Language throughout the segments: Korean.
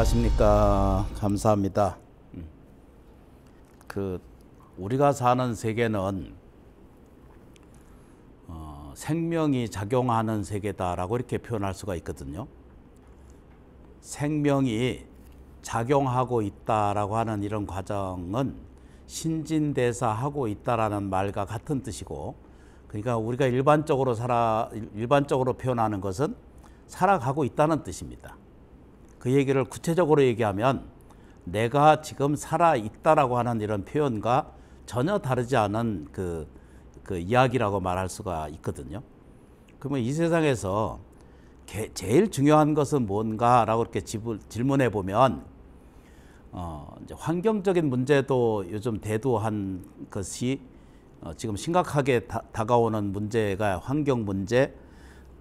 안녕하십니까. 감사합니다. 음. 그 우리가 사는 세계는 어, 생명이 작용하는 세계다라고 이렇게 표현할 수가 있거든요. 생명이 작용하고 있다라고 하는 이런 과정은 신진대사하고 있다라는 말과 같은 뜻이고, 그러니까 우리가 일반적으로 살아 일반적으로 표현하는 것은 살아가고 있다는 뜻입니다. 그 얘기를 구체적으로 얘기하면 내가 지금 살아 있다라고 하는 이런 표현과 전혀 다르지 않은 그, 그 이야기라고 말할 수가 있거든요. 그러면 이 세상에서 게, 제일 중요한 것은 뭔가라고 이렇게 질문해 보면 어, 환경적인 문제도 요즘 대두한 것이 어, 지금 심각하게 다, 가오는 문제가 환경 문제,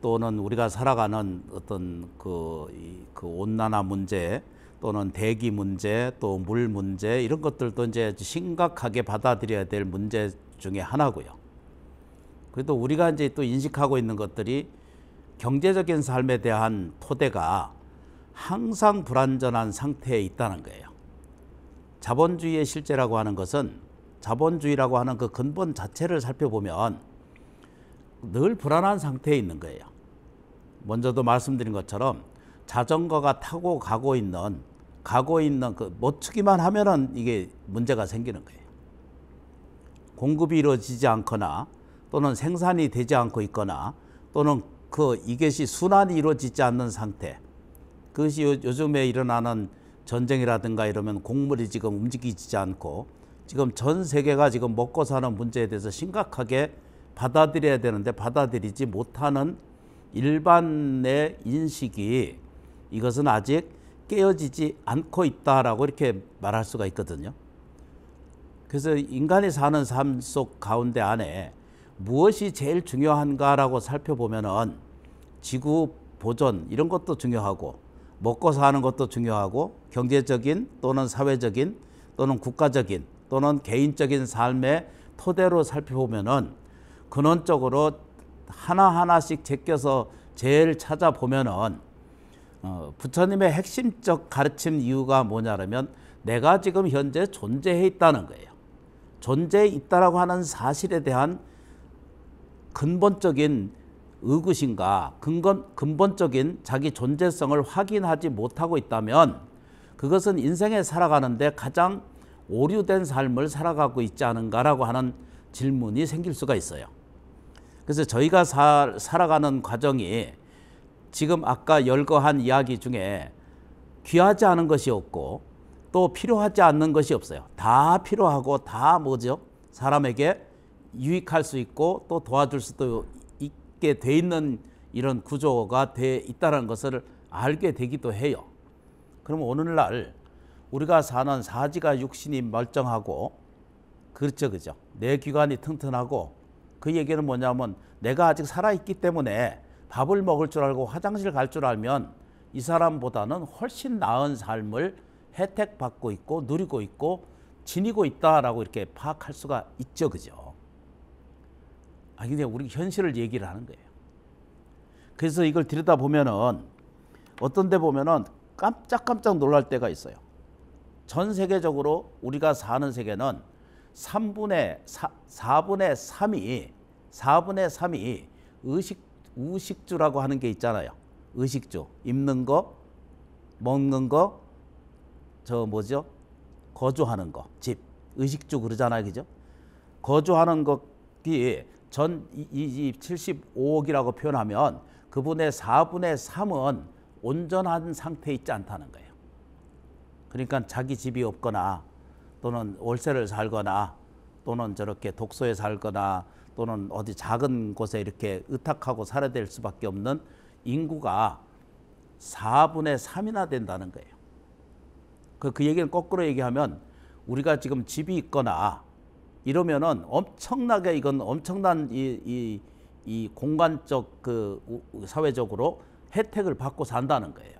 또는 우리가 살아가는 어떤 그, 그 온난화 문제 또는 대기 문제 또 물 문제 이런 것들도 이제 심각하게 받아들여야 될 문제 중에 하나고요. 그래도 우리가 이제 또 인식하고 있는 것들이 경제적인 삶에 대한 토대가 항상 불완전한 상태에 있다는 거예요. 자본주의의 실제라고 하는 것은 자본주의라고 하는 그 근본 자체를 살펴보면 늘 불안한 상태에 있는 거예요. 먼저도 말씀드린 것처럼 자전거가 타고 가고 있는 가고 있는 그 못치기만 하면은 이게 문제가 생기는 거예요. 공급이 이루어지지 않거나 또는 생산이 되지 않고 있거나 또는 그 이것이 순환이 이루어지지 않는 상태 그것이 요즘에 일어나는 전쟁이라든가 이러면 곡물이 지금 움직이지 않고 지금 전 세계가 지금 먹고 사는 문제에 대해서 심각하게 받아들여야 되는데 받아들이지 못하는 일반의 인식이 이것은 아직 깨어지지 않고 있다라고 이렇게 말할 수가 있거든요. 그래서 인간이 사는 삶 속 가운데 안에 무엇이 제일 중요한가라고 살펴보면은 지구 보존 이런 것도 중요하고 먹고 사는 것도 중요하고 경제적인 또는 사회적인 또는 국가적인 또는 개인적인 삶의 토대로 살펴보면은 근원적으로 하나하나씩 제껴서 제일 찾아보면은 어, 부처님의 핵심적 가르침 이유가 뭐냐면 내가 지금 현재 존재해 있다는 거예요. 존재해 있다고 하는 사실에 대한 근본적인 의구심과 근건, 근본적인 자기 존재성을 확인하지 못하고 있다면 그것은 인생에 살아가는데 가장 오류된 삶을 살아가고 있지 않은가라고 하는 질문이 생길 수가 있어요. 그래서 저희가 사, 살아가는 과정이 지금 아까 열거한 이야기 중에 귀하지 않은 것이 없고 또 필요하지 않는 것이 없어요. 다 필요하고 다 뭐죠? 사람에게 유익할 수 있고 또 도와줄 수도 있게 돼 있는 이런 구조가 돼 있다는 것을 알게 되기도 해요. 그럼 오늘날 우리가 사는 사지가 육신이 멀쩡하고 그렇죠 그죠 내 기관이 튼튼하고 그 얘기는 뭐냐면 내가 아직 살아있기 때문에 밥을 먹을 줄 알고 화장실 갈 줄 알면 이 사람보다는 훨씬 나은 삶을 혜택받고 있고 누리고 있고 지니고 있다라고 이렇게 파악할 수가 있죠. 그죠? 아, 근데 우리 현실을 얘기를 하는 거예요. 그래서 이걸 들여다보면은 어떤 데 보면은 깜짝깜짝 놀랄 때가 있어요. 전 세계적으로 우리가 사는 세계는 3분의 4, 4분의 3이 4분의 3이 의식 의식주라고 하는 게 있잖아요. 의식주. 입는 거, 먹는 거, 저 뭐죠? 거주하는 거, 집. 의식주 그러잖아요. 그죠? 거주하는 것이 전 이, 이 75억이라고 표현하면 그분의 4분의 3은 온전한 상태에 있지 않다는 거예요. 그러니까 자기 집이 없거나 또는 월세를 살거나 또는 저렇게 독소에 살거나 또는 어디 작은 곳에 이렇게 의탁하고 살아야 될 수밖에 없는 인구가 4분의 3이나 된다는 거예요. 그, 그얘기는 거꾸로 얘기하면 우리가 지금 집이 있거나 이러면은 엄청나게 이건 엄청난 이, 이, 이 공간적 그 사회적으로 혜택을 받고 산다는 거예요.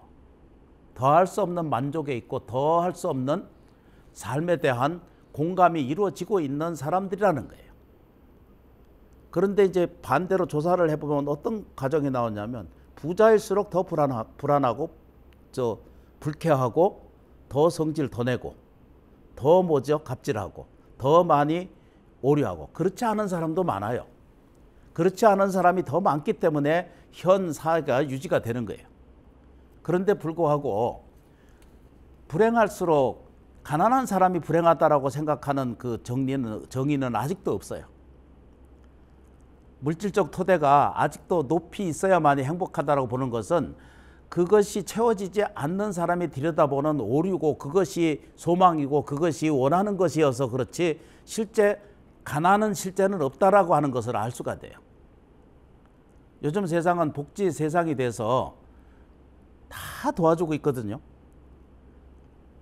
더할 수 없는 만족에 있고 더할 수 없는 삶에 대한 공감이 이루어지고 있는 사람들이라는 거예요. 그런데 이제 반대로 조사를 해보면 어떤 과정이 나오냐면 부자일수록 더 불안하, 불안하고 저 불쾌하고 더 성질 더 내고 더 뭐죠 갑질하고 더 많이 오류하고 그렇지 않은 사람도 많아요. 그렇지 않은 사람이 더 많기 때문에 현 사회가 유지가 되는 거예요. 그런데 불구하고 불행할수록 가난한 사람이 불행하다라고 생각하는 그 정리는, 정의는 아직도 없어요. 물질적 토대가 아직도 높이 있어야만이 행복하다라고 보는 것은 그것이 채워지지 않는 사람이 들여다보는 오류고 그것이 소망이고 그것이 원하는 것이어서 그렇지 실제 가난은 실제는 없다라고 하는 것을 알 수가 돼요. 요즘 세상은 복지 세상이 돼서 다 도와주고 있거든요.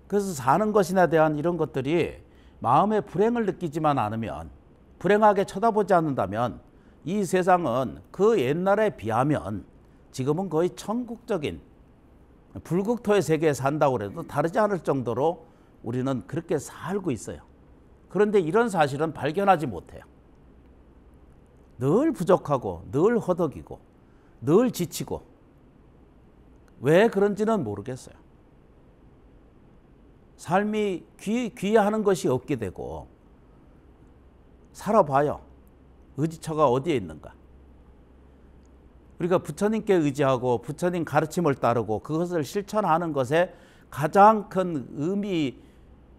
그래서 사는 것이나 대한 이런 것들이 마음의 불행을 느끼지만 않으면 불행하게 쳐다보지 않는다면 이 세상은 그 옛날에 비하면 지금은 거의 천국적인 불국토의 세계에 산다고 해도 다르지 않을 정도로 우리는 그렇게 살고 있어요. 그런데 이런 사실은 발견하지 못해요. 늘 부족하고 늘 허덕이고 늘 지치고 왜 그런지는 모르겠어요. 삶이 귀, 귀하는 것이 없게 되고 살아봐요. 의지처가 어디에 있는가. 우리가 그러니까 부처님께 의지하고 부처님 가르침을 따르고 그것을 실천하는 것에 가장 큰 의미,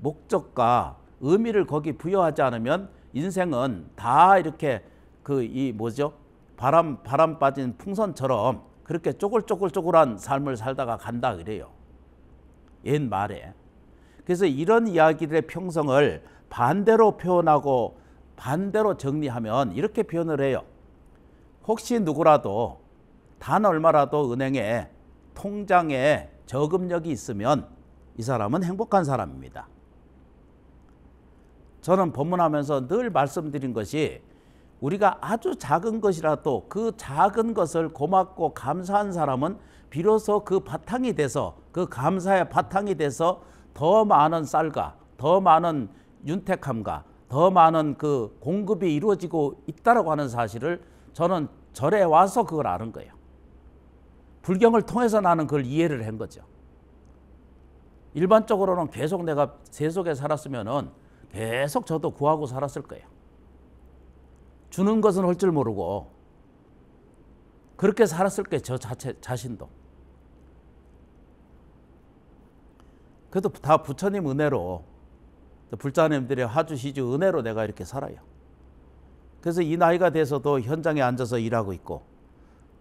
목적과 의미를 거기 부여하지 않으면 인생은 다 이렇게 그 이 뭐죠? 바람 바람 빠진 풍선처럼 그렇게 쪼글쪼글쪼글한 삶을 살다가 간다 그래요. 옛 말에 그래서 이런 이야기들의 평성을 반대로 표현하고 반대로 정리하면 이렇게 표현을 해요. 혹시 누구라도 단 얼마라도 은행에 통장에 저금력이 있으면 이 사람은 행복한 사람입니다. 저는 법문하면서 늘 말씀드린 것이 우리가 아주 작은 것이라도 그 작은 것을 고맙고 감사한 사람은 비로소 그 바탕이 돼서 그 감사의 바탕이 돼서 더 많은 쌀과 더 많은 윤택함과 더 많은 그 공급이 이루어지고 있다라고 하는 사실을 저는 절에 와서 그걸 아는 거예요. 불경을 통해서 나는 그걸 이해를 한 거죠. 일반적으로는 계속 내가 세속에 살았으면은 계속 저도 구하고 살았을 거예요. 주는 것은 할 줄 모르고 그렇게 살았을 거예요. 저 자체 자신도. 그래도 다 부처님 은혜로 불자님들의 화주시주 은혜로 내가 이렇게 살아요. 그래서 이 나이가 돼서도 현장에 앉아서 일하고 있고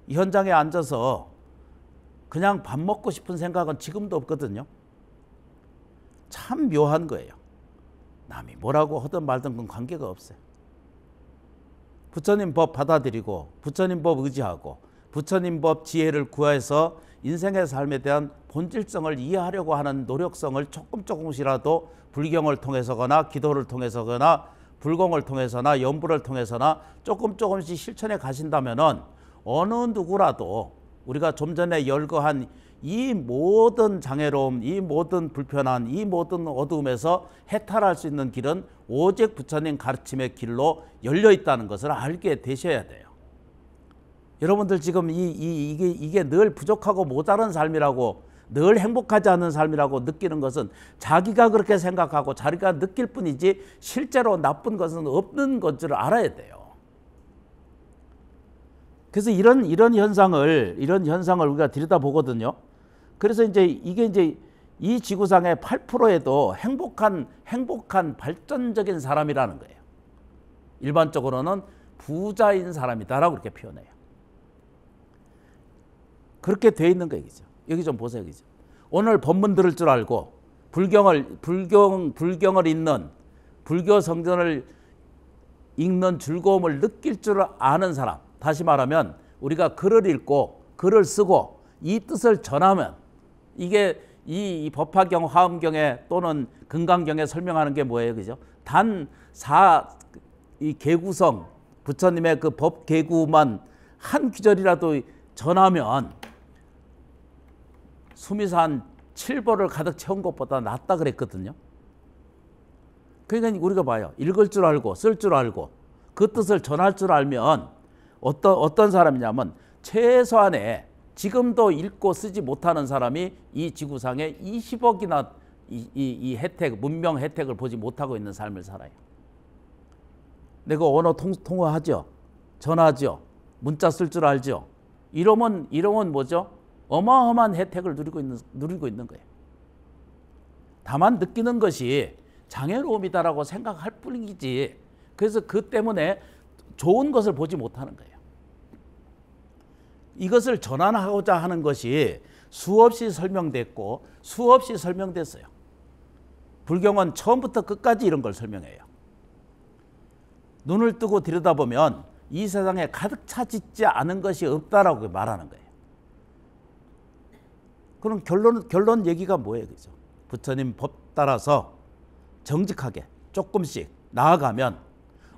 현장에 앉아서 그냥 밥 먹고 싶은 생각은 지금도 없거든요. 참 묘한 거예요. 남이 뭐라고 하든 말든 건 관계가 없어요. 부처님 법 받아들이고 부처님 법 의지하고 부처님 법 지혜를 구해서 인생의 삶에 대한 본질성을 이해하려고 하는 노력성을 조금 조금씩이라도 불경을 통해서거나 기도를 통해서거나 불공을 통해서나 연불을 통해서나 조금 조금씩 실천해 가신다면은 어느 누구라도 우리가 좀 전에 열거한 이 모든 장애로움, 이 모든 불편한, 이 모든 어둠에서 해탈할 수 있는 길은 오직 부처님 가르침의 길로 열려 있다는 것을 알게 되셔야 돼요. 여러분들 지금 이, 이, 이게, 이게 늘 부족하고 모자란 삶이라고 늘 행복하지 않은 삶이라고 느끼는 것은 자기가 그렇게 생각하고 자기가 느낄 뿐이지 실제로 나쁜 것은 없는 것을 알아야 돼요. 그래서 이런 이런 현상을 이런 현상을 우리가 들여다보거든요. 그래서 이제 이게 이제 이 지구상의 8%에도 행복한 행복한 발전적인 사람이라는 거예요. 일반적으로는 부자인 사람이다라고 이렇게 표현해요. 그렇게 돼 있는 거예요. 그죠? 여기 좀 보세요. 그죠? 오늘 본문 들을 줄 알고 불경을 불경 불경을 읽는 불교 성전을 읽는 즐거움을 느낄 줄 아는 사람. 다시 말하면 우리가 글을 읽고 글을 쓰고 이 뜻을 전하면 이게 이 법화경, 화엄경에 또는 금강경에 설명하는 게 뭐예요, 그죠? 단 사 이 개구성 부처님의 그 법 개구만 한 귀절이라도 전하면 수미산 칠보를 가득 채운 것보다 낫다 그랬거든요. 그러니까 우리가 봐요. 읽을 줄 알고 쓸 줄 알고 그 뜻을 전할 줄 알면 어떤 어떤 사람이냐면 최소한의 지금도 읽고 쓰지 못하는 사람이 이 지구상에 20억이나 이, 이, 이 혜택, 문명 혜택을 보지 못하고 있는 삶을 살아요. 내가 언어 통, 통화하죠. 전화죠. 문자 쓸 줄 알죠. 이러면 이러면 뭐죠? 어마어마한 혜택을 누리고 있는, 누리고 있는 거예요. 다만 느끼는 것이 장애로움이다라고 생각할 뿐이지 그래서 그 때문에 좋은 것을 보지 못하는 거예요. 이것을 전환하고자 하는 것이 수없이 설명됐고 수없이 설명됐어요. 불경은 처음부터 끝까지 이런 걸 설명해요. 눈을 뜨고 들여다보면 이 세상에 가득 차 짓지 않은 것이 없다라고 말하는 거예요. 그럼 결론 결론 얘기가 뭐예요, 그죠? 부처님 법 따라서 정직하게 조금씩 나아가면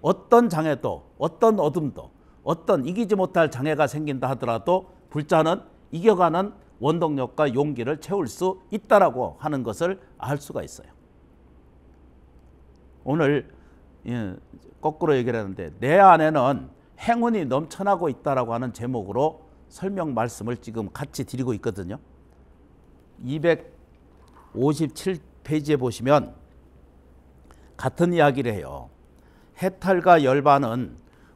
어떤 장애도 어떤 어둠도 어떤 이기지 못할 장애가 생긴다 하더라도 불자는 이겨가는 원동력과 용기를 채울 수 있다라고 하는 것을 알 수가 있어요. 오늘 예, 거꾸로 얘기를 하는데 내 안에는 행운이 넘쳐나고 있다라고 하는 제목으로 설명 말씀을 지금 같이 드리고 있거든요. 257페이지에 보시면 같은 이야기를 해요. 해탈과 열반은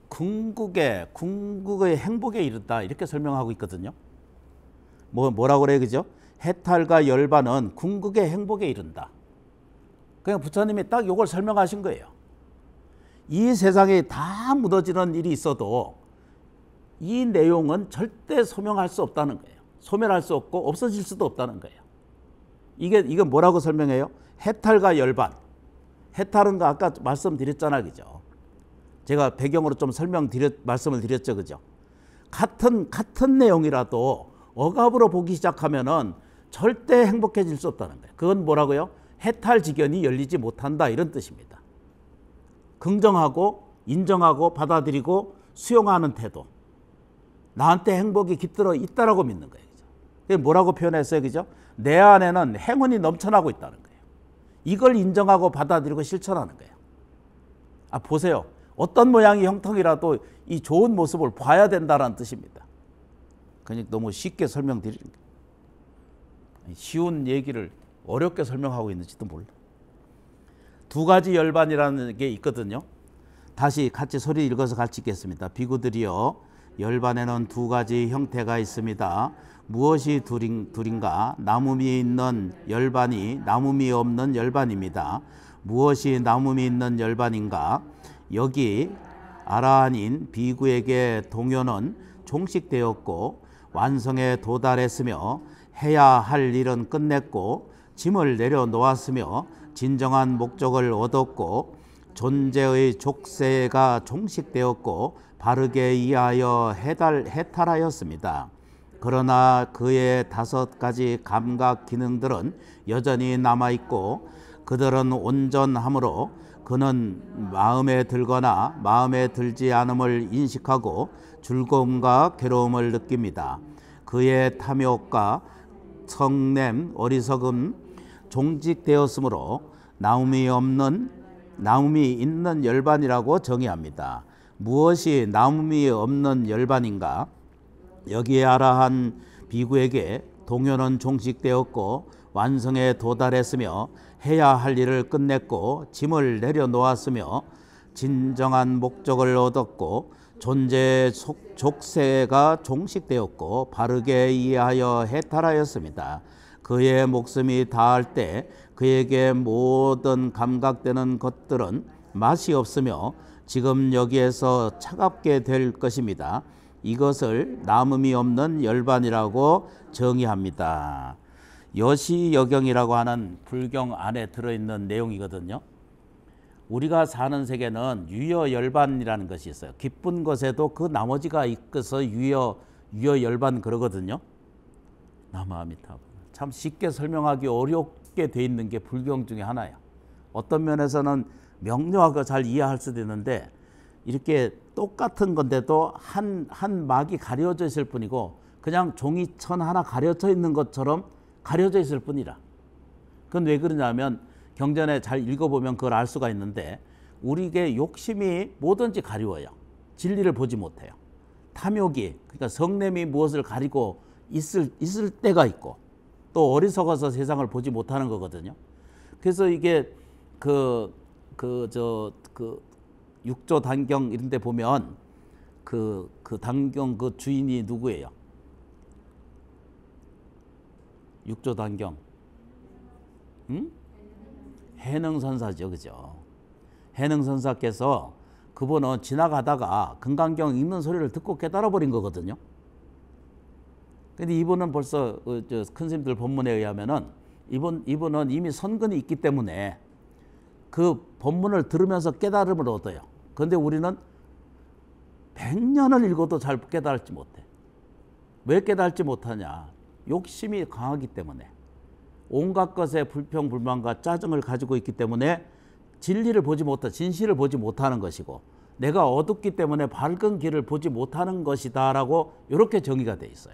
궁극의 궁극의 행복에 이른다 이렇게 설명하고 있거든요. 뭐 뭐라고 그래 그죠? 해탈과 열반은 궁극의 행복에 이른다. 그냥 부처님이 딱 이걸 설명하신 거예요. 이 세상에 다 무너지는 일이 있어도 이 내용은 절대 소명할 수 없다는 거예요. 소멸할 수 없고 없어질 수도 없다는 거예요. 이게 이건 뭐라고 설명해요? 해탈과 열반. 해탈은 아까 말씀드렸잖아요. 그죠? 제가 배경으로 좀 설명드렸 말씀을 드렸죠. 그죠? 같은 같은 내용이라도 억압으로 보기 시작하면은 절대 행복해질 수 없다는 거예요. 그건 뭐라고요? 해탈지견이 열리지 못한다 이런 뜻입니다. 긍정하고 인정하고 받아들이고 수용하는 태도. 나한테 행복이 깃들어 있다라고 믿는 거예요. 그게 뭐라고 표현했어요? 그죠? 내 안에는 행운이 넘쳐나고 있다는 거예요. 이걸 인정하고 받아들이고 실천하는 거예요. 아, 보세요. 어떤 모양이 형통이라도 이 좋은 모습을 봐야 된다는 뜻입니다. 그냥 그러니까 너무 쉽게 설명드리는 거예요. 쉬운 얘기를 어렵게 설명하고 있는지도 몰라. 두 가지 열반이라는 게 있거든요. 다시 같이 소리 읽어서 같이 읽겠습니다. 비구들이여 열반에는 두 가지 형태가 있습니다. 무엇이 둘인, 둘인가? 나무미 있는 열반이 나무미 없는 열반입니다. 무엇이 나무미 있는 열반인가? 여기 아라한인 비구에게 동요는 종식되었고 완성에 도달했으며 해야 할 일은 끝냈고 짐을 내려놓았으며 진정한 목적을 얻었고 존재의 족쇄가 종식되었고 바르게 이하여 해달, 해탈하였습니다. 그러나 그의 다섯 가지 감각 기능들은 여전히 남아있고 그들은 온전함으로 그는 마음에 들거나 마음에 들지 않음을 인식하고 즐거움과 괴로움을 느낍니다. 그의 탐욕과 성냄, 어리석음, 종직되었으므로 나음이 없는 나음이 있는 열반이라고 정의합니다. 무엇이 남음이 없는 열반인가 여기에 아라한 비구에게 동요는 종식되었고 완성에 도달했으며 해야 할 일을 끝냈고 짐을 내려놓았으며 진정한 목적을 얻었고 존재 속, 족쇄가 종식되었고 바르게 이해하여 해탈하였습니다. 그의 목숨이 다할 때 그에게 모든 감각되는 것들은 맛이 없으며 지금 여기에서 차갑게 될 것입니다. 이것을 남음이 없는 열반이라고 정의합니다. 여시여경이라고 하는 불경 안에 들어있는 내용이거든요. 우리가 사는 세계는 유여열반이라는 것이 있어요. 기쁜 것에도 그 나머지가 있어서 유여, 유여열반 그러거든요. 남아미타불. 참 쉽게 설명하기 어렵게 돼 있는 게 불경 중에 하나예요. 어떤 면에서는 명료하고 잘 이해할 수도 있는데 이렇게 똑같은 건데도 한, 한 막이 가려져 있을 뿐이고 그냥 종이천 하나 가려져 있는 것처럼 가려져 있을 뿐이라. 그건 왜 그러냐면 경전에 잘 읽어보면 그걸 알 수가 있는데 우리에게 욕심이 뭐든지 가려워요 진리를 보지 못해요. 탐욕이 그러니까 성냄이 무엇을 가리고 있을, 있을 때가 있고 또 어리석어서 세상을 보지 못하는 거거든요. 그래서 이게 그그 저 그 육조 단경 이런 데 보면 그, 그 단경 그 주인이 누구예요? 6조 단경. 응? 해능선사죠. 그죠? 해능선사께서 그분은 지나가다가 금강경 읽는 소리를 듣고 깨달아 버린 거거든요. 근데 이분은 벌써 그 큰 스님들 본문에 의하면은 이분, 이분은 이미 선근이 있기 때문에 그 본문을 들으면서 깨달음을 얻어요. 그런데 우리는 100년을 읽어도 잘 깨달지 못해. 왜 깨달지 못하냐? 욕심이 강하기 때문에 온갖 것에 불평, 불만과 짜증을 가지고 있기 때문에 진리를 보지 못하, 진실을 보지 못하는 것이고 내가 어둡기 때문에 밝은 길을 보지 못하는 것이다라고 이렇게 정의가 돼 있어요.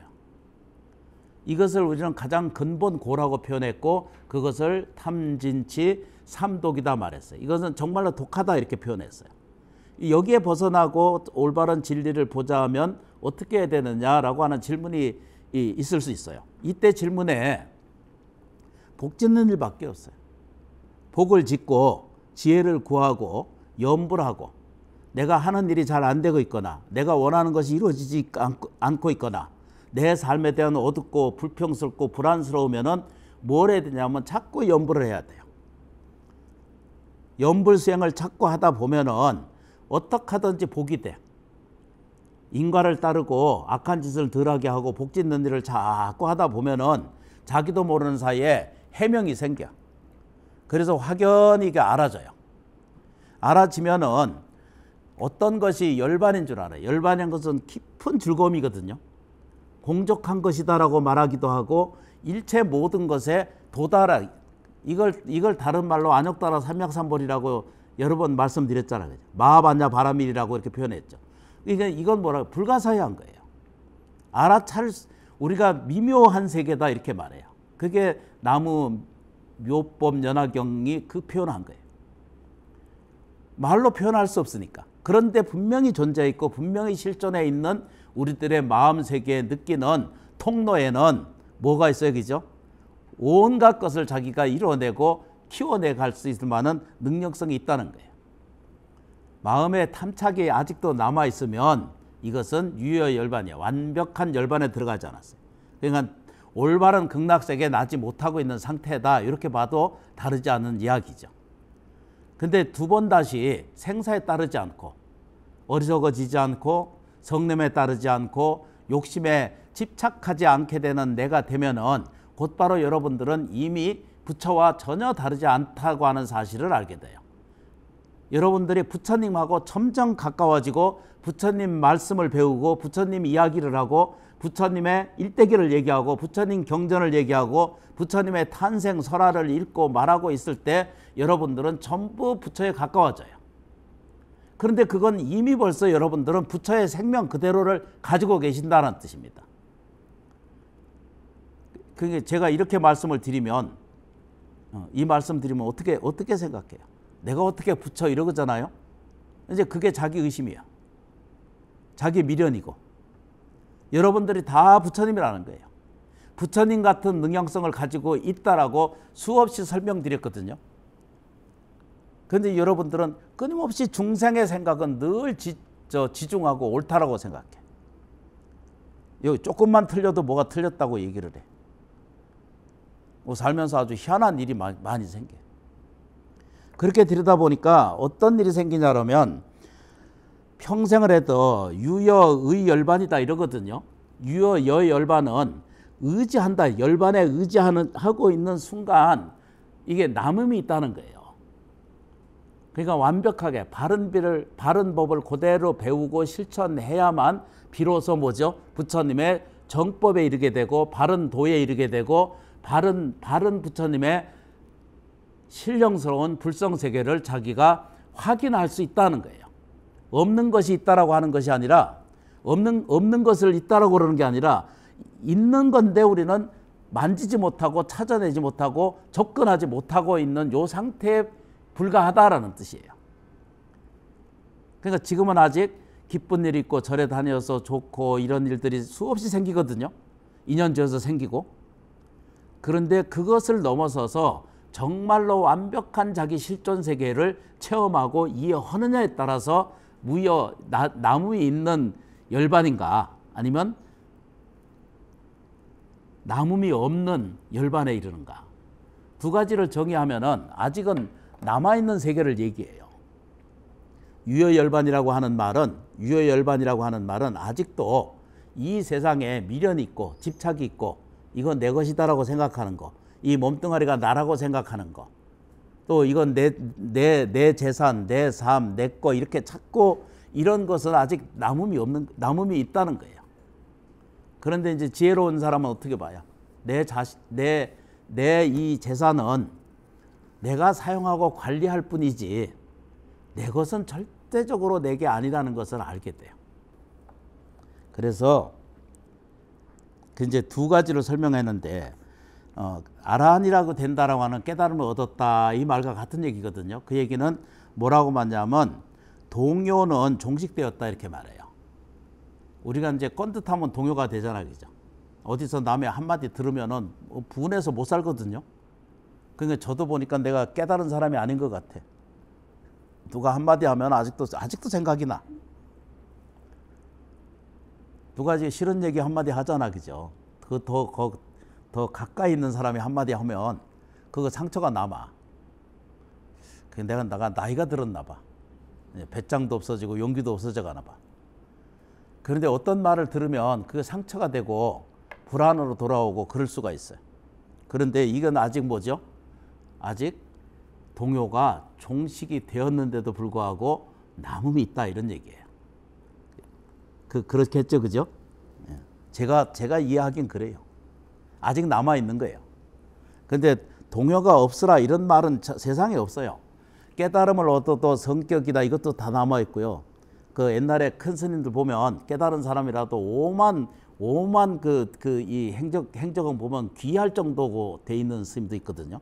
이것을 우리는 가장 근본 고라고 표현했고 그것을 탐진치 삼독이다 말했어요. 이것은 정말로 독하다 이렇게 표현했어요. 여기에 벗어나고 올바른 진리를 보자면 어떻게 해야 되느냐라고 하는 질문이 있을 수 있어요. 이때 질문에 복 짓는 일밖에 없어요. 복을 짓고 지혜를 구하고 염불하고 내가 하는 일이 잘 안 되고 있거나 내가 원하는 것이 이루어지지 않고 있거나 내 삶에 대한 어둡고 불평스럽고 불안스러우면은 뭘 해야 되냐면 자꾸 염불을 해야 돼. 연불수행을 자꾸 하다 보면은 어떻게 하든지 복이 돼. 인과를 따르고 악한 짓을 덜하게 하고 복짓는 일을 자꾸 하다 보면은 자기도 모르는 사이에 해명이 생겨. 그래서 확연히 이게 알아져요. 알아지면은 어떤 것이 열반인 줄 알아요. 열반인 것은 깊은 즐거움이거든요. 공적한 것이다라고 말하기도 하고 일체 모든 것에 도달하, 이걸 이걸 다른 말로 안역따라 삼약삼벌이라고 여러 번 말씀드렸잖아요. 마하반야 바라밀이라고 이렇게 표현했죠. 그러니까 이건 뭐라 불가사의한 거예요. 알아차 우리가 미묘한 세계다 이렇게 말해요. 그게 나무 묘법 연화경이 그 표현한 거예요. 말로 표현할 수 없으니까. 그런데 분명히 존재 있고 분명히 실존해 있는 우리들의 마음 세계에 느끼는 통로에는 뭐가 있어요, 그죠? 온갖 것을 자기가 이뤄내고 키워내 갈 수 있을 만한 능력성이 있다는 거예요. 마음의 탐착이 아직도 남아 있으면 이것은 유여 열반이야. 완벽한 열반에 들어가지 않았어요. 그러니까 올바른 극락세계 나지 못하고 있는 상태다. 이렇게 봐도 다르지 않은 이야기죠. 근데 두 번 다시 생사에 따르지 않고 어리석어지지 않고 성냄에 따르지 않고 욕심에 집착하지 않게 되는 내가 되면은 곧바로 여러분들은 이미 부처와 전혀 다르지 않다고 하는 사실을 알게 돼요. 여러분들이 부처님하고 점점 가까워지고 부처님 말씀을 배우고 부처님 이야기를 하고 부처님의 일대기를 얘기하고 부처님 경전을 얘기하고 부처님의 탄생 설화를 읽고 말하고 있을 때 여러분들은 전부 부처에 가까워져요. 그런데 그건 이미 벌써 여러분들은 부처의 생명 그대로를 가지고 계신다는 뜻입니다. 그러니까 제가 이렇게 말씀을 드리면 어, 이 말씀 드리면 어떻게 어떻게 생각해요? 내가 어떻게 붙여 이러잖아요. 이제 그게 자기 의심이야. 자기 미련이고 여러분들이 다 부처님이라는 거예요. 부처님 같은 능형성을 가지고 있다라고 수없이 설명드렸거든요. 그런데 여러분들은 끊임없이 중생의 생각은 늘 지, 저, 지중하고 옳다라고 생각해. 여기 조금만 틀려도 뭐가 틀렸다고 얘기를 해. 뭐 살면서 아주 희한한 일이 많이, 생겨요. 그렇게 들여다보니까 어떤 일이 생기냐면 평생을 해도 유여의 열반이다 이러거든요. 유여의 열반은 의지한다. 열반에 의지 하고 있는 순간 이게 남음이 있다는 거예요. 그러니까 완벽하게 바른 비를 바른 법을 그대로 배우고 실천해야만 비로소 뭐죠? 부처님의 정법에 이르게 되고 바른 도에 이르게 되고 바른 바른 부처님의 신령스러운 불성 세계를 자기가 확인할 수 있다는 거예요. 없는 것이 있다라고 하는 것이 아니라 없는 없는 것을 있다라고 그러는 게 아니라 있는 건데 우리는 만지지 못하고 찾아내지 못하고 접근하지 못하고 있는 요 상태에 불과하다라는 뜻이에요. 그러니까 지금은 아직 기쁜 일이 있고 절에 다녀서 좋고 이런 일들이 수없이 생기거든요. 인연 지어서 생기고 그런데 그것을 넘어서서 정말로 완벽한 자기 실존 세계를 체험하고 이해하느냐에 따라서 무여 나, 무에 있는 열반인가 아니면 남음이 없는 열반에 이르는가 두 가지를 정의하면은 아직은 남아있는 세계를 얘기해요. 유여열반이라고 하는 말은 유여열반이라고 하는 말은 아직도 이 세상에 미련이 있고 집착이 있고 이건 내 것이다라고 생각하는 거, 이 몸뚱아리가 나라고 생각하는 거, 또 이건 내, 내, 내 재산, 내 삶, 내 거 이렇게 찾고 이런 것은 아직 남음이 없는, 남음이 있다는 거예요. 그런데 이제 지혜로운 사람은 어떻게 봐요? 내 자식, 내, 내 이 재산은 내가 사용하고 관리할 뿐이지 내 것은 절대적으로 내게 아니라는 것을 알게 돼요. 그래서 그 이제 두가지로 설명했는데 어, 아란이라고 된다라고 하는 깨달음을 얻었다 이 말과 같은 얘기거든요. 그 얘기는 뭐라고 말냐면 동요는 종식되었다 이렇게 말해요. 우리가 이제 꼰듯하면 동요가 되잖아 그죠. 어디서 남의 한마디 들으면은 뭐 분해서 못 살거든요. 그러니까 저도 보니까 내가 깨달은 사람이 아닌 것 같아. 누가 한마디 하면 아직도 아직도 생각이 나. 두가지 싫은 얘기 한마디 하잖아, 그죠? 그더 더 가까이 있는 사람이 한마디 하면 그거 상처가 남아. 그 내가 나가 나이가 들었나 봐. 예, 배짱도 없어지고 용기도 없어져가나 봐. 그런데 어떤 말을 들으면 그게 상처가 되고 불안으로 돌아오고 그럴 수가 있어요. 그런데 이건 아직 뭐죠? 아직 동요가 종식이 되었는데도 불구하고 남음이 있다 이런 얘기예요. 그, 그렇겠죠, 그죠? 예. 제가, 제가 이해하긴 그래요. 아직 남아있는 거예요. 근데 동요가 없으라 이런 말은 세상에 없어요. 깨달음을 얻어도 성격이다 이것도 다 남아있고요. 그 옛날에 큰 스님들 보면 깨달은 사람이라도 오만, 오만 그, 그 이 행적, 행적은 보면 귀할 정도고 돼 있는 스님도 있거든요.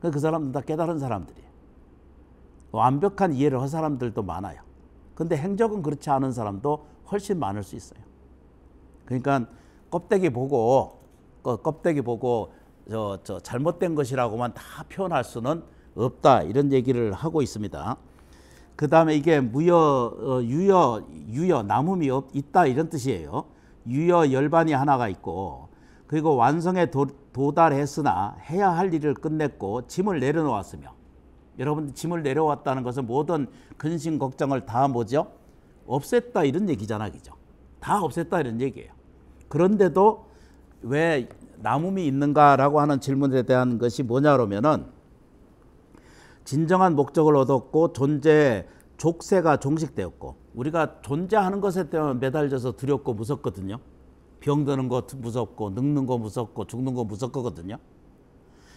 그, 그 사람들 다 깨달은 사람들이에요. 완벽한 이해를 한 사람들도 많아요. 근데 행적은 그렇지 않은 사람도 훨씬 많을 수 있어요. 그러니까 껍데기 보고 그 껍데기 보고 저, 저 잘못된 것이라고만 다 표현할 수는 없다 이런 얘기를 하고 있습니다. 그 다음에 이게 무여 어, 유여 유여 남음이 없, 있다 이런 뜻이에요. 유여 열반이 하나가 있고 그리고 완성에 도, 도달했으나 해야 할 일을 끝냈고 짐을 내려놓았으며 여러분들 짐을 내려왔다는 것은 모든 근심 걱정을 다 뭐죠? 없앴다 이런 얘기잖아, 그죠? 다 없앴다 이런 얘기예요. 그런데도 왜 남음이 있는가라고 하는 질문에 대한 것이 뭐냐 그러면은 진정한 목적을 얻었고 존재 족쇄가 종식되었고 우리가 존재하는 것에 대해 매달려서 두렵고 무섭거든요. 병드는 거 무섭고 늙는 거 무섭고 죽는 거 무섭거든요.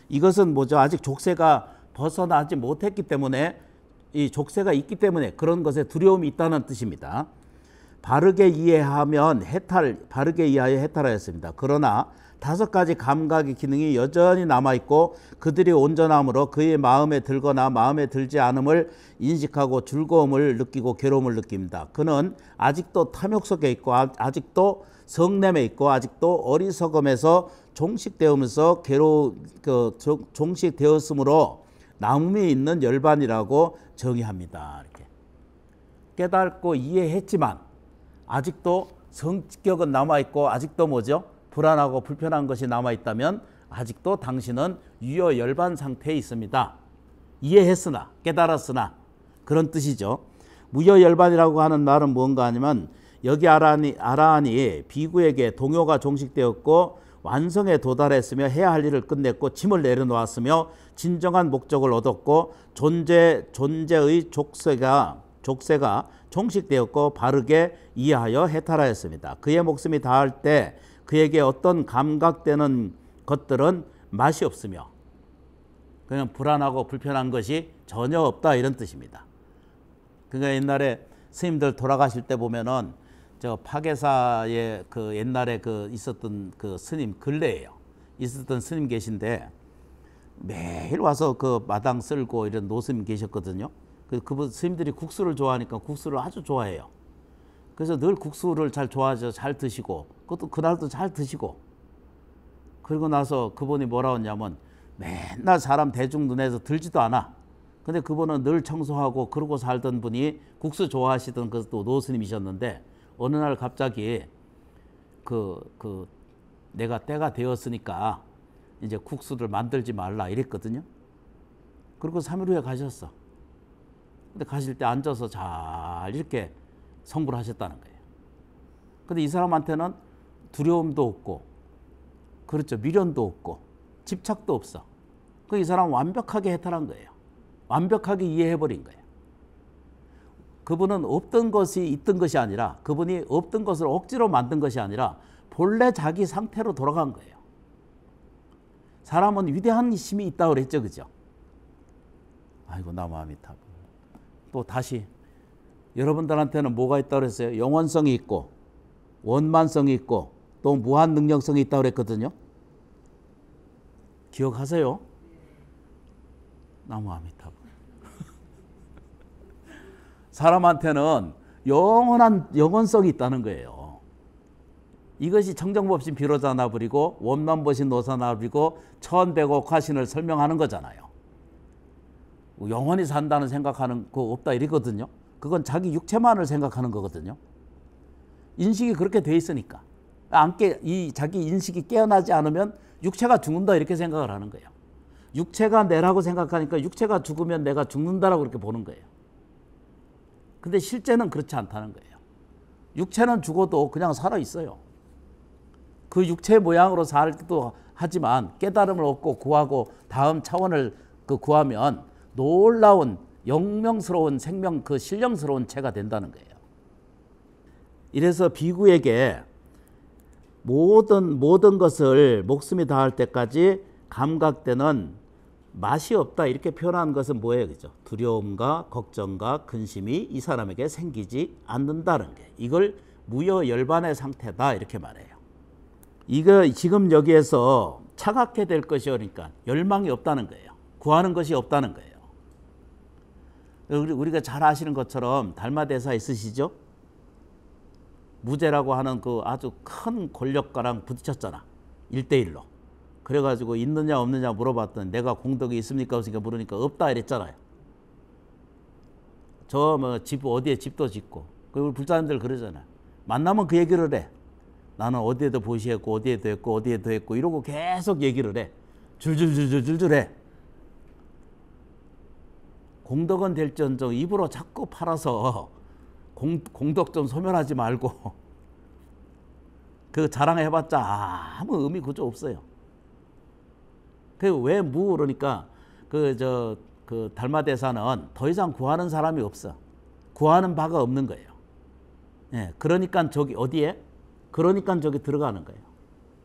이것은 뭐죠? 아직 족쇄가 벗어나지 못했기 때문에 이 족쇄가 있기 때문에 그런 것에 두려움이 있다는 뜻입니다. 바르게 이해하면 해탈, 바르게 이해하여 해탈하였습니다. 그러나 다섯 가지 감각의 기능이 여전히 남아있고 그들이 온전함으로 그의 마음에 들거나 마음에 들지 않음을 인식하고 즐거움을 느끼고 괴로움을 느낍니다. 그는 아직도 탐욕 속에 있고 아, 아직도 성냄에 있고 아직도 어리석음에서 종식되면서 괴로 그, 종식되었으므로 남음이 있는 열반이라고 정의합니다. 이렇게. 깨닫고 이해했지만 아직도 성격은 남아있고 아직도 뭐죠? 불안하고 불편한 것이 남아있다면 아직도 당신은 유여 열반 상태에 있습니다. 이해했으나 깨달았으나 그런 뜻이죠. 무여 열반이라고 하는 말은 뭔가 하면 여기 아라하니 비구에게 동요가 종식되었고 완성에 도달했으며 해야 할 일을 끝냈고 짐을 내려놓았으며 진정한 목적을 얻었고 존재 존재의 족쇄가 족쇄가 종식되었고 바르게 이해하여 해탈하였습니다. 그의 목숨이 닿을 때 그에게 어떤 감각되는 것들은 맛이 없으며 그냥 불안하고 불편한 것이 전혀 없다 이런 뜻입니다. 그러니까 옛날에 스님들 돌아가실 때 보면은 저 파계사의 그 옛날에 그 있었던 그 스님 근래에요 있었던 스님 계신데 매일 와서 그 마당 쓸고 이런 노스님 계셨거든요. 그 그분 스님들이 국수를 좋아하니까 국수를 아주 좋아해요. 그래서 늘 국수를 잘 좋아하죠. 잘 드시고 그것도 그날도 잘 드시고 그리고 나서 그분이 뭐라 했냐면 맨날 사람 대중 눈에서 들지도 않아. 근데 그분은 늘 청소하고 그러고 살던 분이 국수 좋아하시던 그도 노스님이셨는데 어느 날 갑자기 그, 그 내가 때가 되었으니까 이제 국수를 만들지 말라 이랬거든요. 그리고 3일 후에 가셨어. 근데 가실 때 앉아서 잘 이렇게 성불 하셨다는 거예요. 근데 이 사람한테는 두려움도 없고, 그렇죠. 미련도 없고, 집착도 없어. 그 이 사람 완벽하게 해탈한 거예요. 완벽하게 이해해버린 거예요. 그분은 없던 것이 있던 것이 아니라 그분이 없던 것을 억지로 만든 것이 아니라 본래 자기 상태로 돌아간 거예요. 사람은 위대한 힘이 있다고 그랬죠. 그죠? 아이고 나무아미타불. 또 다시 여러분들한테는 뭐가 있다고 그랬어요? 영원성이 있고 원만성이 있고 또 무한 능력성이 있다고 그랬거든요. 기억하세요. 나무아미타불. 사람한테는 영원한 영원성이 있다는 거예요. 이것이 청정법신 비로자나불이고 원만보신 노사나불이고 천백옥화신을 설명하는 거잖아요. 영원히 산다는 생각하는 거 없다 이랬거든요. 그건 자기 육체만을 생각하는 거거든요. 인식이 그렇게 돼 있으니까 안 깨, 이 자기 인식이 깨어나지 않으면 육체가 죽는다 이렇게 생각을 하는 거예요. 육체가 내라고 생각하니까 육체가 죽으면 내가 죽는다라고 그렇게 보는 거예요. 근데 실제는 그렇지 않다는 거예요. 육체는 죽어도 그냥 살아 있어요. 그 육체 모양으로 살기도 하지만 깨달음을 얻고 구하고 다음 차원을 그 구하면 놀라운 영명스러운 생명 그 신령스러운 체가 된다는 거예요. 이래서 비구에게 모든 모든 것을 목숨이 닿을 때까지 감각되는 맛이 없다 이렇게 표현한 것은 뭐예요, 그죠? 두려움과 걱정과 근심이 이 사람에게 생기지 않는다는 게 이걸 무여 열반의 상태다 이렇게 말해요. 이거 지금 여기에서 차갑게 될 것이 오니까 열망이 없다는 거예요. 구하는 것이 없다는 거예요. 우리가 잘 아시는 것처럼 달마 대사 있으시죠? 무죄라고 하는 그 아주 큰 권력가랑 부딪혔잖아. 1대1로. 그래가지고 있느냐 없느냐 물어봤더니 내가 공덕이 있습니까 없으니까 물으니까 없다 이랬잖아요. 저 뭐 집 어디에 집도 짓고 그리고 불자님들 그러잖아요. 만나면 그 얘기를 해. 나는 어디에도 보시했고 어디에도 했고 어디에도 했고 이러고 계속 얘기를 해. 줄줄줄줄줄줄 해. 공덕은 될전정 입으로 자꾸 팔아서 공, 공덕 좀 소멸하지 말고 그 자랑해봤자 아무 의미 그저 없어요. 앞왜 그 무? 그러니까 그 저 그 달마 대사는 더 이상 구하는 사람이 없어. 구하는 바가 없는 거예요. 예, 그러니까 저기 어디에? 그러니까 저기 들어가는 거예요.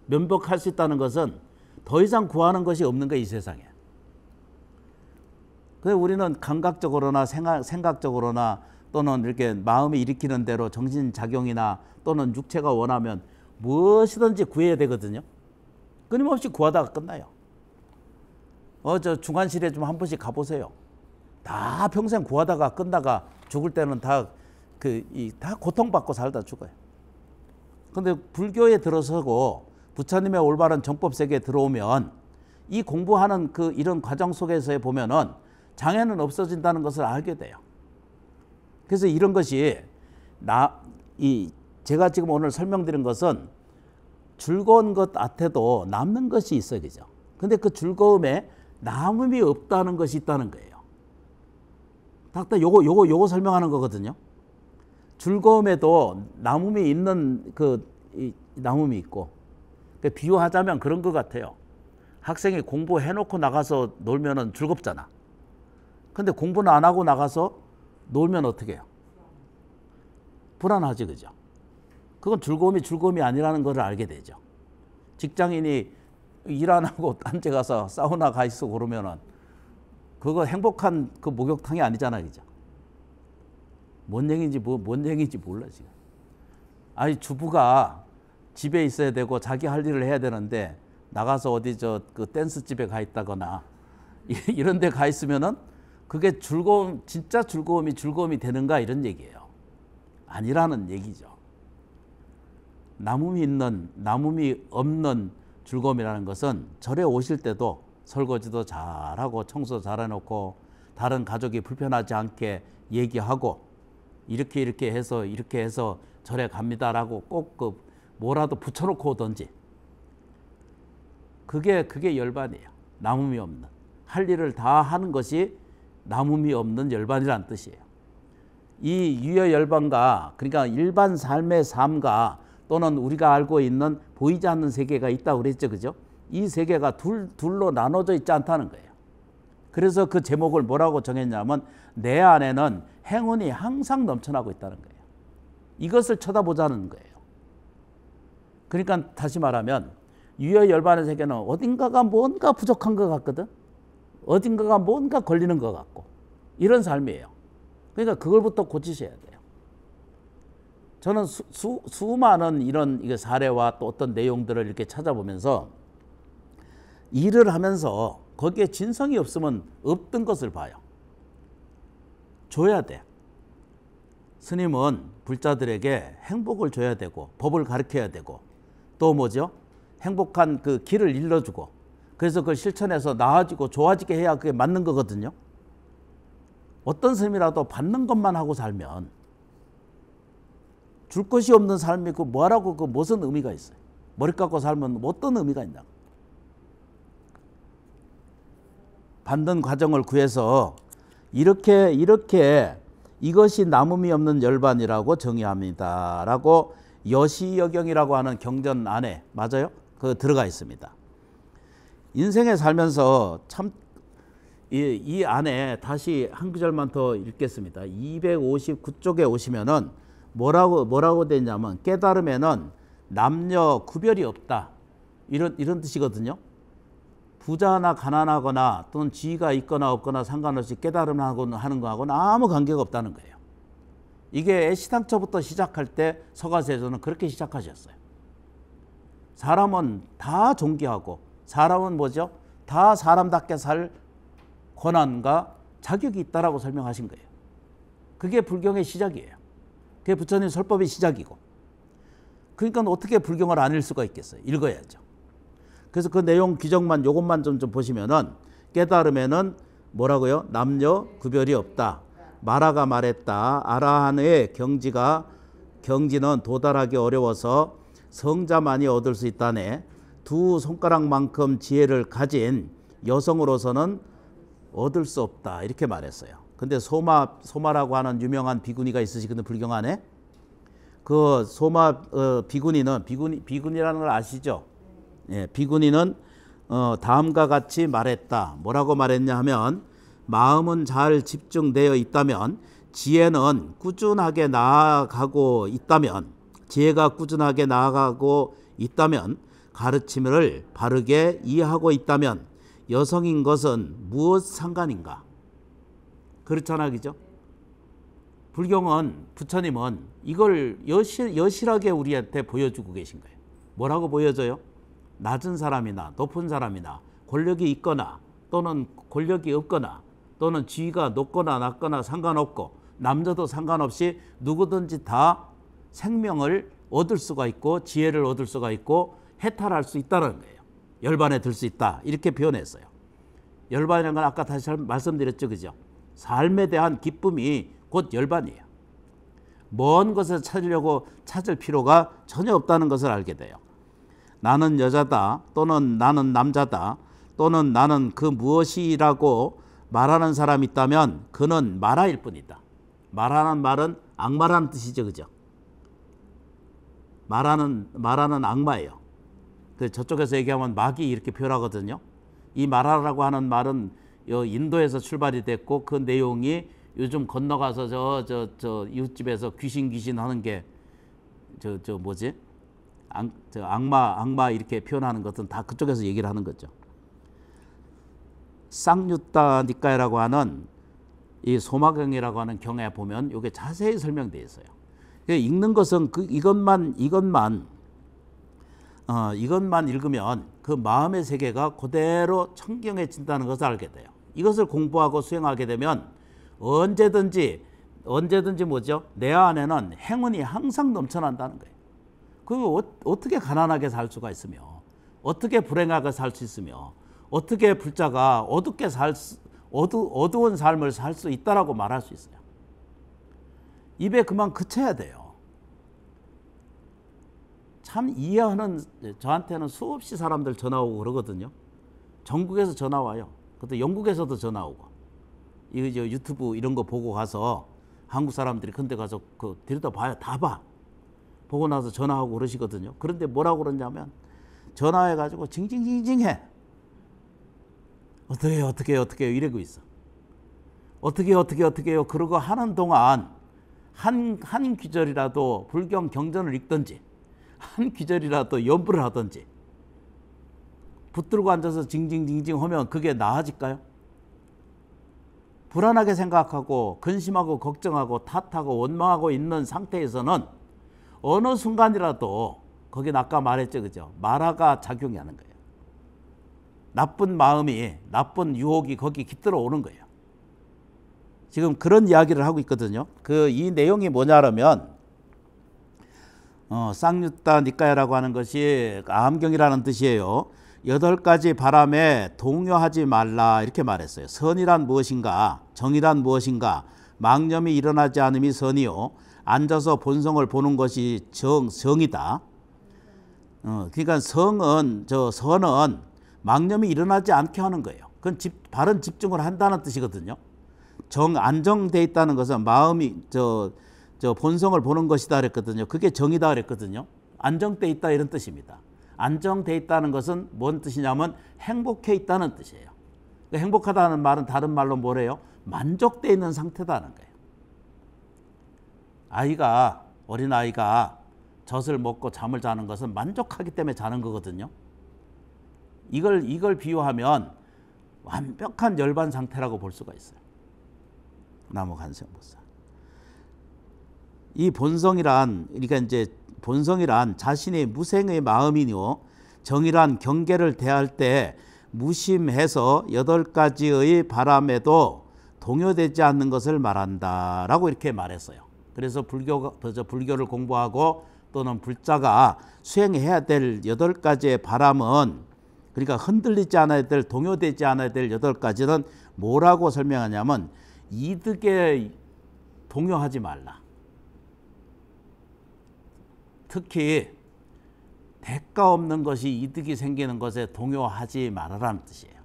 면복할 수 있다는 것은 더 이상 구하는 것이 없는 거예요, 이 세상에. 그래 우리는 감각적으로나 생각, 생각적으로나 또는 이렇게 마음이 일으키는 대로 정신작용이나 또는 육체가 원하면 무엇이든지 구해야 되거든요. 끊임없이 구하다가 끝나요. 어저 중간실에 좀 한 번씩 가보세요. 다 평생 구하다가 끝나가 죽을 때는 다 그 이다 그 고통받고 살다 죽어요. 근데 불교에 들어서고 부처님의 올바른 정법 세계에 들어오면 이 공부하는 그 이런 과정 속에서 보면은 장애는 없어진다는 것을 알게 돼요. 그래서 이런 것이 나 이 제가 지금 오늘 설명드린 것은 즐거운 것 같아도 남는 것이 있어요. 그죠? 근데 그 즐거움에 남음이 없다는 것이 있다는 거예요. 닥터 요거 요거 요거 설명하는 거거든요. 즐거움에도 남음이 있는 그 남음이 있고 그러니까 비유하자면 그런 것 같아요. 학생이 공부해놓고 나가서 놀면은 즐겁잖아. 근데 공부는 안 하고 나가서 놀면 어떻게 해요? 불안하지 그죠? 그건 즐거움이 즐거움이 아니라는 것을 알게 되죠. 직장인이 일안 하고 딴 데 가서 사우나 가 있어 그러면은 그거 행복한 그 목욕탕이 아니잖아, 그죠? 뭔 얘기인지 뭐, 뭔 얘기인지 몰라 지금. 아니 주부가 집에 있어야 되고 자기 할 일을 해야 되는데 나가서 어디 저 그 댄스 집에 가 있다거나 이런 데 가 있으면은 그게 즐거움 진짜 즐거움이 즐거움이 되는가 이런 얘기예요. 아니라는 얘기죠. 남음이 있는 남음이 없는 즐거움이라는 것은 절에 오실 때도 설거지도 잘하고 청소 잘해놓고 다른 가족이 불편하지 않게 얘기하고 이렇게 이렇게 해서 이렇게 해서 절에 갑니다라고 꼭그 뭐라도 붙여놓고 오든지 그게 그게 열반이에요. 남음이 없는 할 일을 다 하는 것이 남음이 없는 열반이란 뜻이에요. 이 유여 열반과 그러니까 일반 삶의 삶과 또는 우리가 알고 있는 보이지 않는 세계가 있다고 그랬죠. 그죠? 이 세계가 둘, 둘로 나눠져 있지 않다는 거예요. 그래서 그 제목을 뭐라고 정했냐면 내 안에는 행운이 항상 넘쳐나고 있다는 거예요. 이것을 쳐다보자는 거예요. 그러니까 다시 말하면 유여 열반의 세계는 어딘가가 뭔가 부족한 것 같거든. 어딘가가 뭔가 걸리는 것 같고 이런 삶이에요. 그러니까 그걸부터 고치셔야 돼. 저는 수, 수 많은 이런 이게 사례와 또 어떤 내용들을 이렇게 찾아보면서 일을 하면서 거기에 진성이 없으면 없던 것을 봐요. 줘야 돼. 스님은 불자들에게 행복을 줘야 되고 법을 가르쳐야 되고 또 뭐죠? 행복한 그 길을 일러주고 그래서 그걸 실천해서 나아지고 좋아지게 해야 그게 맞는 거거든요. 어떤 스님이라도 받는 것만 하고 살면 줄 것이 없는 삶이 그 뭐라고 그 무슨 의미가 있어요? 머리 깎고 살면 어떤 의미가 있나? 받는 과정을 구해서 이렇게 이렇게 이것이 남음이 없는 열반이라고 정의합니다라고 여시여경이라고 하는 경전 안에 맞아요? 그 들어가 있습니다. 인생에 살면서 참 이 안에 다시 한 구절만 더 읽겠습니다. 259쪽에 오시면은 뭐라고 뭐라고 되냐면 깨달음에는 남녀 구별이 없다. 이런 이런 뜻이거든요. 부자나 가난하거나 또는 지위가 있거나 없거나 상관없이 깨달음을 하는 거하고는 아무 관계가 없다는 거예요. 이게 시당초부터 시작할 때 서가세에서는 그렇게 시작하셨어요. 사람은 다 존귀하고 사람은 뭐죠? 다 사람답게 살 권한과 자격이 있다라고 설명하신 거예요. 그게 불경의 시작이에요. 그게 부처님 설법의 시작이고. 그러니까 어떻게 불경을 안 읽을 수가 있겠어요. 읽어야죠. 그래서 그 내용 규정만 요것만 좀, 좀 보시면은 깨달음에는 뭐라고요? 남녀 구별이 없다. 마라가 말했다. 아라한의 경지가 경지는 도달하기 어려워서 성자만이 얻을 수 있다네. 두 손가락만큼 지혜를 가진 여성으로서는 얻을 수 없다. 이렇게 말했어요. 근데 소마 소마라고 하는 유명한 비구니가 있으시거든 불경 안에 그 소마 어, 비구니는 비구니 비구니라는 걸 아시죠? 예, 비구니는 어, 다음과 같이 말했다. 뭐라고 말했냐 하면 마음은 잘 집중되어 있다면 지혜는 꾸준하게 나아가고 있다면 지혜가 꾸준하게 나아가고 있다면 가르침을 바르게 이해하고 있다면 여성인 것은 무엇 상관인가? 그렇잖아 그죠? 불경은 부처님은 이걸 여실, 여실하게 우리한테 보여주고 계신 거예요. 뭐라고 보여줘요? 낮은 사람이나 높은 사람이나 권력이 있거나 또는 권력이 없거나 또는 지위가 높거나 낮거나 상관없고 남자도 상관없이 누구든지 다 생명을 얻을 수가 있고 지혜를 얻을 수가 있고 해탈할 수 있다는 거예요. 열반에 들 수 있다 이렇게 표현했어요. 열반이라는 건 아까 다시 말씀드렸죠, 그죠? 삶에 대한 기쁨이 곧 열반이에요. 먼 곳에서 찾으려고 찾을 필요가 전혀 없다는 것을 알게 돼요. 나는 여자다 또는 나는 남자다 또는 나는 그 무엇이라고 말하는 사람 있다면 그는 마라일 뿐이다. 마라는 말은 악마라는 뜻이죠. 그죠? 마라는 마라는 악마예요. 그 저쪽에서 얘기하면 마귀 이렇게 표현하거든요. 이 마라라고 하는 말은 요 인도에서 출발이 됐고 그 내용이 요즘 건너가서 저 저저 이웃집에서 귀신 귀신 하는 게 저 저 뭐지? 악, 저 악마 악마 이렇게 표현하는 것은 다 그쪽에서 얘기를 하는 거죠. 쌍유타 니까이라고 하는 이 소마경이라고 하는 경에 보면 이게 자세히 설명되어 있어요. 그 읽는 것은 그 이것만 이것만 어, 이것만 읽으면 그 마음의 세계가 그대로 청경해진다는 것을 알게 돼요. 이것을 공부하고 수행하게 되면 언제든지 언제든지 뭐죠? 내 안에는 행운이 항상 넘쳐난다는 거예요. 그 어, 어떻게 가난하게 살 수가 있으며 어떻게 불행하게 살 수 있으며 어떻게 불자가 어둡게 살 수, 어두, 어두운 삶을 살 수 있다라고 말할 수 있어요. 입에 그만 그쳐야 돼요. 참 이해하는 저한테는 수없이 사람들 전화 오고 그러거든요. 전국에서 전화 와요. 그때 영국에서도 전화 오고 이거 유튜브 이런 거 보고 가서 한국 사람들이 근데 가서 그 들여다 봐요 다 봐. 보고 나서 전화하고 그러시거든요. 그런데 뭐라고 그러냐면 전화해 가지고 징징징징해. 어떻게 어떻게 어떻게 이러고 있어. 어떻게 어떻게 어떻게요. 그러고 하는 동안 한한 귀절이라도 불경 경전을 읽든지 한 귀절이라도 염불을 하든지 붙들고 앉아서 징징징징 하면 그게 나아질까요? 불안하게 생각하고 근심하고 걱정하고 탓하고 원망하고 있는 상태에서는 어느 순간이라도 거긴 아까 말했죠 그죠 마라가 작용하는 거예요 나쁜 마음이 나쁜 유혹이 거기 깃들어 오는 거예요 지금 그런 이야기를 하고 있거든요 그 이 내용이 뭐냐면 어, 쌍유타 니까야라고 하는 것이 암경이라는 뜻이에요 여덟 가지 바람에 동요하지 말라 이렇게 말했어요. 선이란 무엇인가? 정의란 무엇인가? 망념이 일어나지 않음이 선이요. 앉아서 본성을 보는 것이 정, 정이다. 어, 그러니까 성은 저 선은 망념이 일어나지 않게 하는 거예요. 그건 집, 바른 집중을 한다는 뜻이거든요. 정 안정돼 있다는 것은 마음이 저, 저 본성을 보는 것이다 그랬거든요. 그게 정이다 그랬거든요. 안정돼 있다 이런 뜻입니다. 안정돼 있다는 것은 뭔 뜻이냐면 행복해 있다는 뜻이에요. 그러니까 행복하다는 말은 다른 말로 뭐래요? 만족돼 있는 상태다는 거예요. 아이가 어린 아이가 젖을 먹고 잠을 자는 것은 만족하기 때문에 자는 거거든요. 이걸 이걸 비유하면 완벽한 열반 상태라고 볼 수가 있어요. 나무 간생보살. 이 본성이란 그러니까 이제 본성이란 자신의 무생의 마음이니요 정이란 경계를 대할 때 무심해서 여덟 가지의 바람에도 동요되지 않는 것을 말한다라고 이렇게 말했어요. 그래서 불교 불교를 공부하고 또는 불자가 수행해야 될 여덟 가지의 바람은 그러니까 흔들리지 않아야 될 동요되지 않아야 될 여덟 가지는 뭐라고 설명하냐면 이득에 동요하지 말라. 특히 대가 없는 것이 이득이 생기는 것에 동요하지 말아라는 뜻이에요.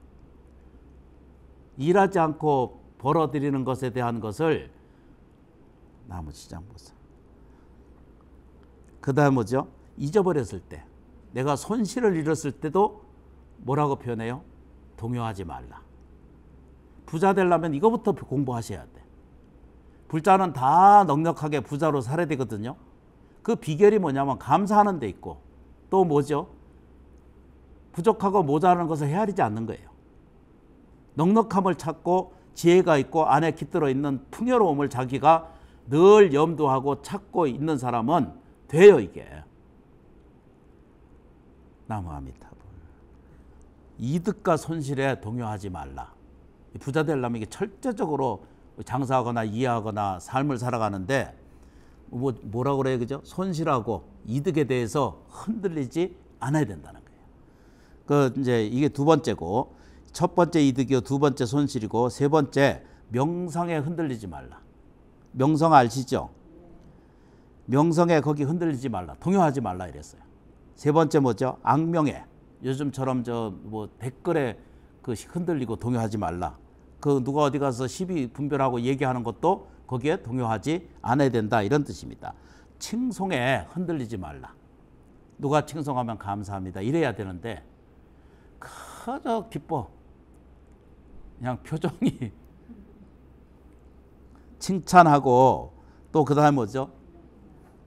일하지 않고 벌어들이는 것에 대한 것을 나무지장 보사. 그 다음 뭐죠? 잊어버렸을 때, 내가 손실을 잃었을 때도 뭐라고 표현해요? 동요하지 말라. 부자 되려면 이거부터 공부하셔야 돼. 불자는 다 넉넉하게 부자로 살아야 되거든요. 그 비결이 뭐냐면 감사하는 데 있고 또 뭐죠? 부족하고 모자라는 것을 헤아리지 않는 거예요. 넉넉함을 찾고 지혜가 있고 안에 깃들어 있는 풍요로움을 자기가 늘 염두하고 찾고 있는 사람은 돼요 이게. 나무아미타불. 이득과 손실에 동요하지 말라. 부자 되려면 이게 철저적으로 장사하거나 이해하거나 삶을 살아가는데 뭐 뭐라 그래요, 그죠? 손실하고 이득에 대해서 흔들리지 않아야 된다는 거예요. 그 이제 이게 두 번째고 첫 번째 이득이요, 두 번째 손실이고 세 번째 명성에 흔들리지 말라. 명성 아시죠? 명성에 거기 흔들리지 말라. 동요하지 말라 이랬어요. 세 번째 뭐죠? 악명에 요즘처럼 저 뭐 댓글에 그 흔들리고 동요하지 말라. 그 누가 어디 가서 시비 분별하고 얘기하는 것도 거기에 동요하지 않아야 된다 이런 뜻입니다. 칭송에 흔들리지 말라. 누가 칭송하면 감사합니다. 이래야 되는데 그저 기뻐. 그냥 표정이 칭찬하고 또 그다음 뭐죠?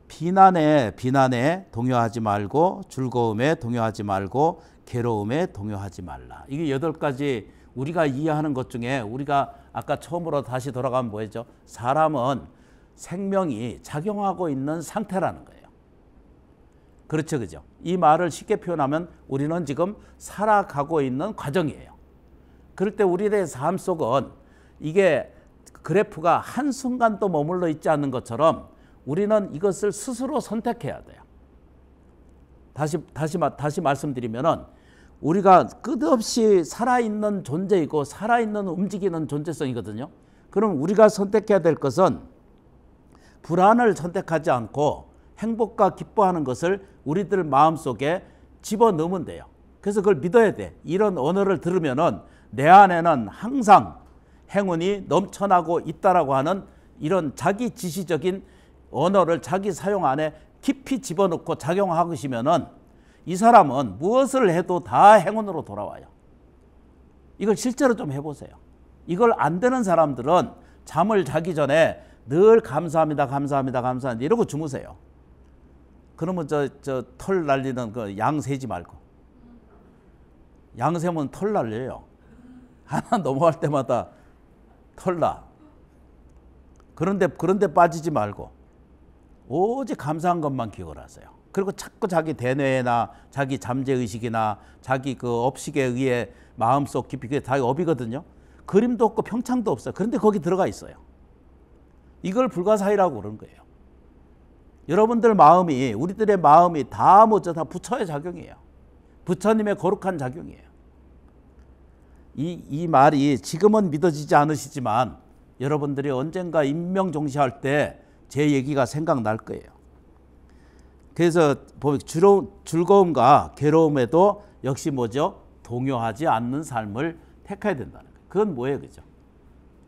비난에 비난에 동요하지 말고 즐거움에 동요하지 말고 괴로움에 동요하지 말라. 이게 여덟 가지 우리가 이해하는 것 중에 우리가 아까 처음으로 다시 돌아가면 뭐였죠? 사람은 생명이 작용하고 있는 상태라는 거예요. 그렇죠, 그죠? 이 말을 쉽게 표현하면 우리는 지금 살아가고 있는 과정이에요. 그럴 때 우리의 삶 속은 이게 그래프가 한순간도 머물러 있지 않는 것처럼 우리는 이것을 스스로 선택해야 돼요. 다시, 다시, 다시 말씀드리면은 우리가 끝없이 살아있는 존재이고 살아있는 움직이는 존재성이거든요. 그럼 우리가 선택해야 될 것은 불안을 선택하지 않고 행복과 기뻐하는 것을 우리들 마음속에 집어넣으면 돼요. 그래서 그걸 믿어야 돼. 이런 언어를 들으면내 안에는 항상 행운이 넘쳐나고 있다라고 하는 이런 자기 지시적인 언어를 자기 사용 안에 깊이 집어넣고 작용하시면은 이 사람은 무엇을 해도 다 행운으로 돌아와요. 이걸 실제로 좀 해보세요. 이걸 안 되는 사람들은 잠을 자기 전에 늘 감사합니다, 감사합니다, 감사합니다 이러고 주무세요. 그러면 저 저 털 날리는 그양 세지 말고 양 세면 털 날려요. 하나 넘어갈 때마다 털 나. 그런데 그런데 빠지지 말고 오직 감사한 것만 기억을 하세요. 그리고 자꾸 자기 대뇌나 자기 잠재의식이나 자기 그 업식에 의해 마음속 깊이 그게 다 업이거든요. 그림도 없고 평창도 없어요. 그런데 거기 들어가 있어요. 이걸 불가사의라고 그러는 거예요. 여러분들 마음이 우리들의 마음이 다 뭐죠? 다 부처의 작용이에요. 부처님의 거룩한 작용이에요. 이, 이 말이 지금은 믿어지지 않으시지만 여러분들이 언젠가 인명종시할 때 제 얘기가 생각날 거예요. 그래서 보면 즐거움과 괴로움에도 역시 뭐죠? 동요하지 않는 삶을 택해야 된다는 거예요. 그건 뭐예요? 그죠?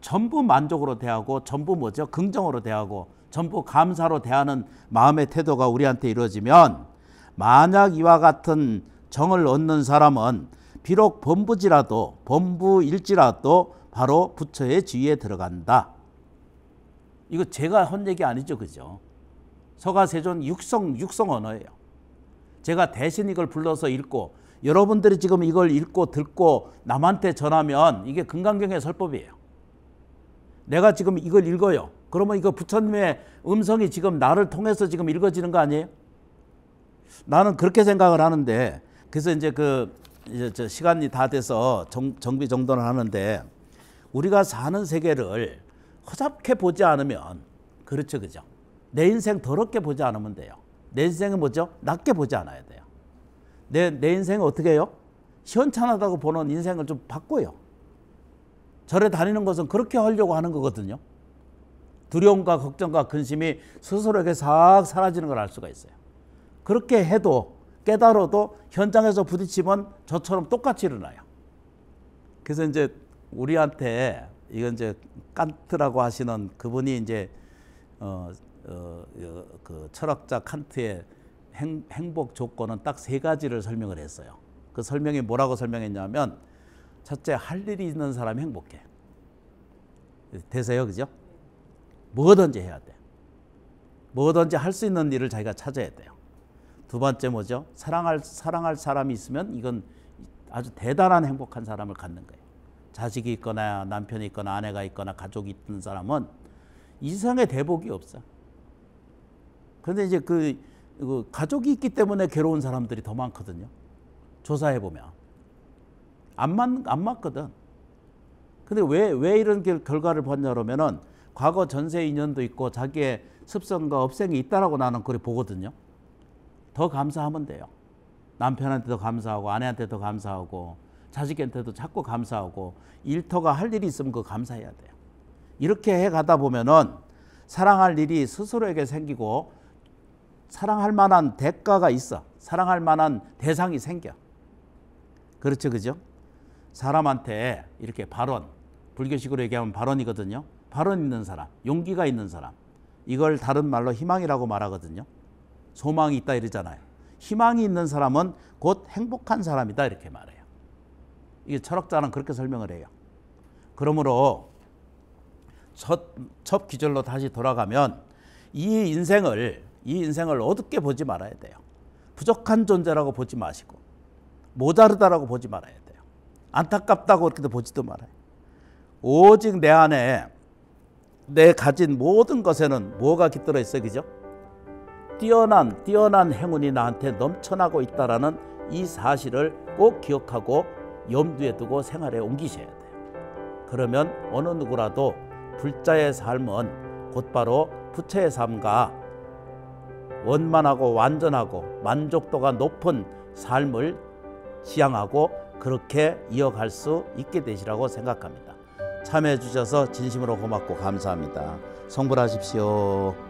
전부 만족으로 대하고 전부 뭐죠? 긍정으로 대하고 전부 감사로 대하는 마음의 태도가 우리한테 이루어지면 만약 이와 같은 정을 얻는 사람은 비록 범부지라도 범부일지라도 바로 부처의 지위에 들어간다. 이거 제가 헌 얘기 아니죠. 그죠? 서가세존 육성, 육성 언어예요. 제가 대신 이걸 불러서 읽고 여러분들이 지금 이걸 읽고 듣고 남한테 전하면 이게 금강경의 설법이에요. 내가 지금 이걸 읽어요. 그러면 이거 부처님의 음성이 지금 나를 통해서 지금 읽어지는 거 아니에요? 나는 그렇게 생각을 하는데 그래서 이제 그 이제 시간이 다 돼서 정, 정비 정돈을 하는데 우리가 사는 세계를 허잡게 보지 않으면 그렇죠 그죠 내 인생 더럽게 보지 않으면 돼요. 내 인생은 뭐죠? 낮게 보지 않아야 돼요. 내, 내 인생은 어떻게 해요? 시원찮다고 보는 인생을 좀 바꿔요. 절에 다니는 것은 그렇게 하려고 하는 거거든요. 두려움과 걱정과 근심이 스스로에게 싹 사라지는 걸 알 수가 있어요. 그렇게 해도 깨달아도 현장에서 부딪히면 저처럼 똑같이 일어나요. 그래서 이제 우리한테 이건 이제 깐트라고 하시는 그분이 이제 어 어, 그 철학자 칸트의 행, 행복 조건은 딱 세 가지를 설명을 했어요. 그 설명이 뭐라고 설명했냐면 첫째 할 일이 있는 사람이 행복해. 되세요, 그죠? 뭐든지 해야 돼. 뭐든지 할 수 있는 일을 자기가 찾아야 돼요. 두 번째 뭐죠? 사랑할 사랑할 사람이 있으면 이건 아주 대단한 행복한 사람을 갖는 거예요. 자식이 있거나 남편이 있거나 아내가 있거나 가족이 있는 사람은 이상의 대복이 없어. 그런데 이제 그, 그 가족이 있기 때문에 괴로운 사람들이 더 많거든요. 조사해 보면 안맞안 맞거든. 근데 왜 왜 이런 결과를 봤냐 그러면은 과거 전세 인연도 있고 자기의 습성과 업생이 있다라고 나는 그걸 보거든요. 더 감사하면 돼요. 남편한테도 감사하고 아내한테도 감사하고 자식한테도 자꾸 감사하고 일터가 할 일이 있으면 그 감사해야 돼요. 이렇게 해 가다 보면은 사랑할 일이 스스로에게 생기고 사랑할 만한 대가가 있어. 사랑할 만한 대상이 생겨. 그렇죠, 그죠? 사람한테 이렇게 발언, 불교식으로 얘기하면 발언이거든요. 발언 있는 사람, 용기가 있는 사람. 이걸 다른 말로 희망이라고 말하거든요. 소망이 있다 이러잖아요. 희망이 있는 사람은 곧 행복한 사람이다 이렇게 말해요. 이게 철학자는 그렇게 설명을 해요. 그러므로 첫, 첫 기절로 다시 돌아가면 이 인생을 이 인생을 어둡게 보지 말아야 돼요. 부족한 존재라고 보지 마시고 모자르다라고 보지 말아야 돼요. 안타깝다고 그렇게도 보지도 말아요. 오직 내 안에 내 가진 모든 것에는 뭐가 깃들어 있어 그죠? 뛰어난 뛰어난 행운이 나한테 넘쳐나고 있다라는 이 사실을 꼭 기억하고 염두에 두고 생활에 옮기셔야 돼요. 그러면 어느 누구라도 불자의 삶은 곧바로 부처의 삶과 원만하고 완전하고 만족도가 높은 삶을 지향하고 그렇게 이어갈 수 있게 되시라고 생각합니다. 참여해 주셔서 진심으로 고맙고 감사합니다. 성불하십시오.